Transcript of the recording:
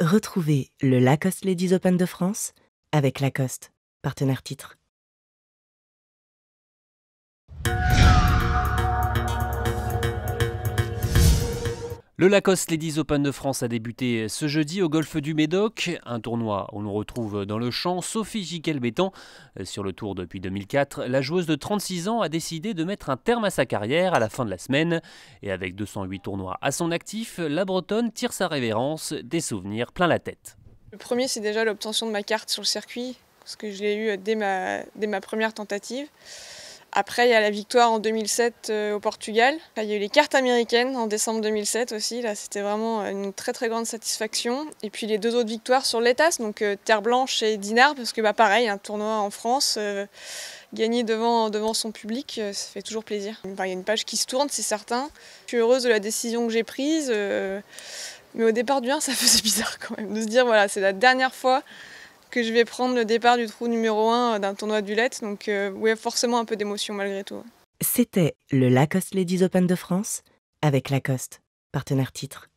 Retrouvez le Lacoste Ladies Open de France avec Lacoste, partenaire titre. Le Lacoste Ladies Open de France a débuté ce jeudi au golfe du Médoc, un tournoi où l'on retrouve dans le champ Sophie Giquel-Bétan. Euh, sur le tour depuis 2004, la joueuse de 36 ans a décidé de mettre un terme à sa carrière à la fin de la semaine. Et avec 208 tournois à son actif, la Bretonne tire sa révérence, des souvenirs plein la tête. Le premier, c'est déjà l'obtention de ma carte sur le circuit, parce que je l'ai eu dès ma première tentative. Après, il y a la victoire en 2007 euh, au Portugal. Il y a eu les cartes américaines en décembre 2007 aussi. Là, c'était vraiment euh, une très très grande satisfaction. Et puis les deux autres victoires sur l'Etas, donc euh, Terre Blanche et Dinard, parce que bah, pareil, un tournoi en France, gagner devant, devant son public, ça fait toujours plaisir. il y a une page qui se tourne, c'est certain. Je suis heureuse de la décision que j'ai prise. mais au départ du 1, ça faisait bizarre quand même de se dire, voilà, c'est la dernière fois que je vais prendre le départ du trou numéro 1 euh, d'un tournoi du LET, Donc, euh, oui, forcément un peu d'émotion malgré tout. C'était le Lacoste Ladies Open de France avec Lacoste, partenaire titre.